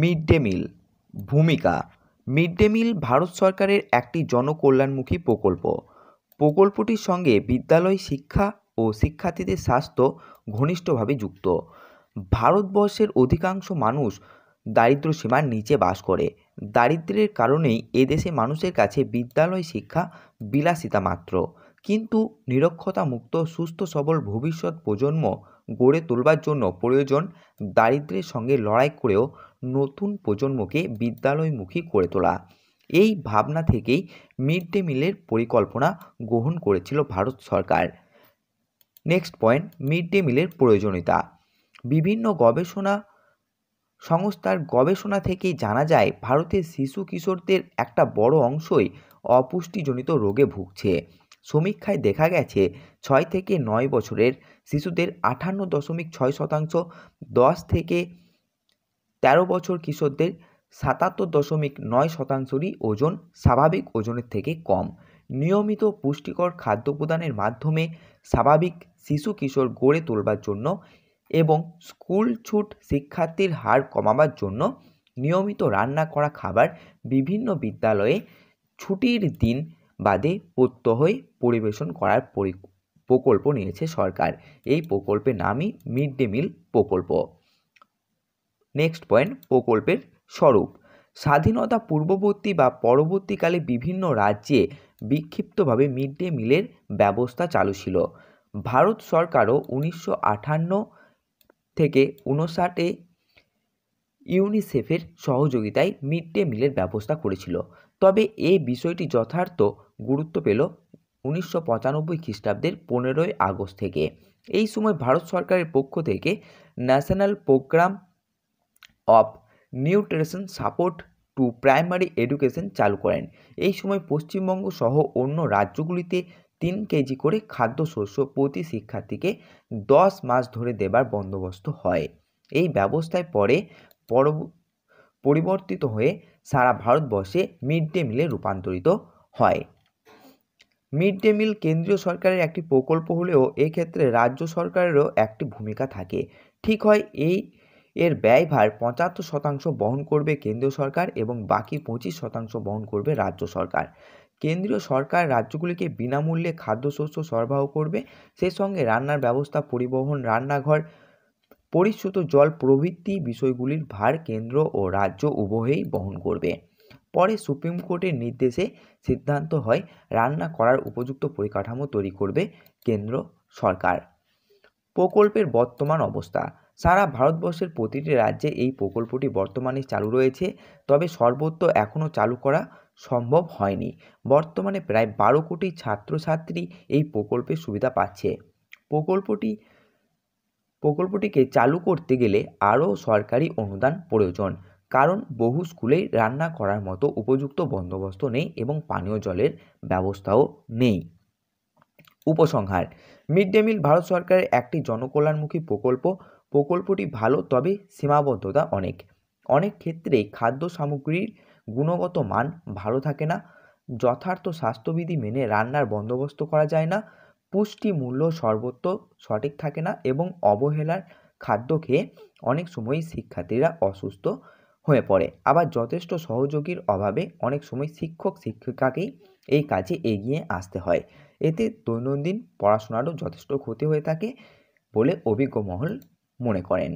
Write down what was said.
mid day meal ভূমিকা mid day meal Bharat সরকারের একটি জনকল্যাণমুখী প্রকল্প প্রকল্পটির সঙ্গে বিদ্যালয় শিক্ষা ও শিক্ষার্থীদের স্বাস্থ্য ঘনিষ্ঠভাবে যুক্ত ভারতবর্ষের অধিকাংশ মানুষ দারিদ্র সীমার নিচে বাস করে দারিদ্রের কারণেই এদেশে মানুষের কাছে বিদ্যালয় শিক্ষা বিলাসিতা মাত্র কিন্তু নিরক্ষতা মুক্ত সুস্থ সবল ভবিষ্যৎ প্রজন্ম গড়ে তোলবার জন্য প্রয়োজন দারিদ্রের সঙ্গে লড়াই করেও নতুন প্রজন্মকে বিদ্যালয়মুখী করে তোলা এই ভাবনা থেকেই মিড ডে মিলের পরিকল্পনা গ্রহণ করেছিল ভারত সরকার নেক্সট পয়েন্ট মিড ডে মিলের প্রয়োজনীয়তা বিভিন্ন গবেষণা সংস্থার গবেষণা থেকে জানা যায় ভারতের শিশু কিশোরদের একটা বড় অংশই অপুষ্টিজনিত রোগে ভুগছে সমীক্ষায় দেখা গেছে ছয় থেকে নয় বছরের শিশুদের আঠান্ন দশমিক ছয় শতাংশ দশ থেকে তেরো বছর কিশোরদের সাতাত্তর দশমিক নয় শতাংশরই ওজন স্বাভাবিক ওজনের থেকে কম নিয়মিত পুষ্টিকর খাদ্য প্রদানের মাধ্যমে স্বাভাবিক শিশু কিশোর গড়ে তোলবার জন্য এবং স্কুল ছুট শিক্ষার্থীর হার কমাবার জন্য নিয়মিত রান্না করা খাবার বিভিন্ন বিদ্যালয়ে ছুটির দিন বাদে প্রত্যহই পরিবেশন করার প্রকল্প নিয়েছে সরকার এই প্রকল্পের নামই মিড ডে মিল প্রকল্প নেক্সট পয়েন্ট প্রকল্পের স্বরূপ স্বাধীনতা পূর্ববর্তী বা পরবর্তীকালে বিভিন্ন রাজ্যে বিক্ষিপ্তভাবে মিড ডে মিলের ব্যবস্থা চালু ছিল ভারত সরকারও উনিশশো আঠান্ন থেকে উনষাটে ইউনিসেফের সহযোগিতায় মিড ডে মিলের ব্যবস্থা করেছিল তবে এই বিষয়টি যথার্থ গুরুত্ব পেল উনিশশো পঁচানব্বই খ্রিস্টাব্দের পনেরোই আগস্ট থেকে এই সময় ভারত সরকারের পক্ষ থেকে national programme of nutrition support to primary education চালু করেন এই সময় পশ্চিমবঙ্গ সহ অন্য রাজ্যগুলিতে তিন কেজি করে খাদ্যশস্য প্রতি শিক্ষার্থীকে দশ মাস ধরে দেবার বন্দোবস্ত হয় এই ব্যবস্থায় পরে পরিবর্তিত হয়ে সারা ভারতবর্ষে মিড ডে মিলে রূপান্তরিত হয় মিড ডে মিল কেন্দ্রীয় সরকারের একটি প্রকল্প হলেও এক্ষেত্রে রাজ্য সরকারেরও একটি ভূমিকা থাকে ঠিক হয় এই এর ব্যয়ভার পঁচাত্তর শতাংশ বহন করবে কেন্দ্রীয় সরকার এবং বাকি পঁচিশ শতাংশ বহন করবে রাজ্য সরকার কেন্দ্রীয় সরকার রাজ্যগুলিকে বিনামূল্যে খাদ্যশস্য সরবরাহ করবে সেই সঙ্গে রান্নার ব্যবস্থা পরিবহন রান্নাঘর পরিশ্রুত জল প্রভৃতি বিষয়গুলির ভার কেন্দ্র ও রাজ্য উভয়েই বহন করবে পরে সুপ্রিম কোর্টের নির্দেশে সিদ্ধান্ত হয় রান্না করার উপযুক্ত পরিকাঠামো তৈরি করবে কেন্দ্র সরকার প্রকল্পের বর্তমান অবস্থা সারা ভারতবর্ষের প্রতিটি রাজ্যে এই প্রকল্পটি বর্তমানে চালু রয়েছে তবে সর্বত্র এখনও চালু করা সম্ভব হয়নি বর্তমানে প্রায় বারো কোটি ছাত্রছাত্রী এই প্রকল্পের সুবিধা পাচ্ছে প্রকল্পটি প্রকল্পটিকে চালু করতে গেলে আরও সরকারি অনুদান প্রয়োজন কারণ বহু স্কুলেই রান্না করার মতো উপযুক্ত বন্দোবস্ত নেই এবং পানীয় জলের ব্যবস্থাও নেই উপসংহার মিড ডে মিল ভারত সরকারের একটি জনকল্যাণমুখী প্রকল্প প্রকল্পটি ভালো তবে সীমাবদ্ধতা অনেক অনেক ক্ষেত্রেই খাদ্য সামগ্রীর গুণগত মান ভালো থাকে না যথার্থ স্বাস্থ্যবিধি মেনে রান্নার বন্দোবস্ত করা যায় না পুষ্টিমূল্য সর্বত্র সঠিক থাকে না এবং অবহেলার খাদ্য খেয়ে অনেক সময় শিক্ষার্থীরা অসুস্থ হয়ে পড়ে আবার যথেষ্ট সহযোগীর অভাবে অনেক সময় শিক্ষক শিক্ষিকাকেই এই কাজে এগিয়ে আসতে হয় এতে দৈনন্দিন পড়াশোনারও যথেষ্ট ক্ষতি হয়ে থাকে বলে অভিজ্ঞ মহল মনে করেন